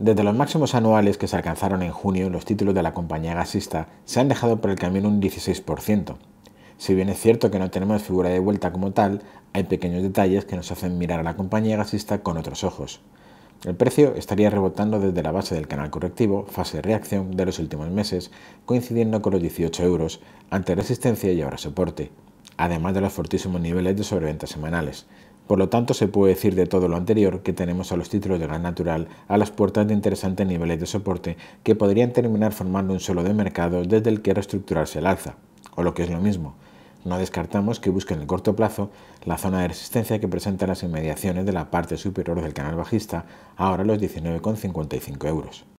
Desde los máximos anuales que se alcanzaron en junio, los títulos de la compañía gasista se han dejado por el camino un 16%. Si bien es cierto que no tenemos figura de vuelta como tal, hay pequeños detalles que nos hacen mirar a la compañía gasista con otros ojos. El precio estaría rebotando desde la base del canal correctivo, fase de reacción de los últimos meses, coincidiendo con los 18 euros, ante resistencia y ahora soporte, además de los fortísimos niveles de sobreventas semanales, por lo tanto, se puede decir de todo lo anterior que tenemos a los títulos de Gran natural a las puertas de interesantes niveles de soporte que podrían terminar formando un suelo de mercado desde el que reestructurarse el alza, o lo que es lo mismo. No descartamos que busquen en el corto plazo la zona de resistencia que presenta las inmediaciones de la parte superior del canal bajista, ahora los 19,55 euros.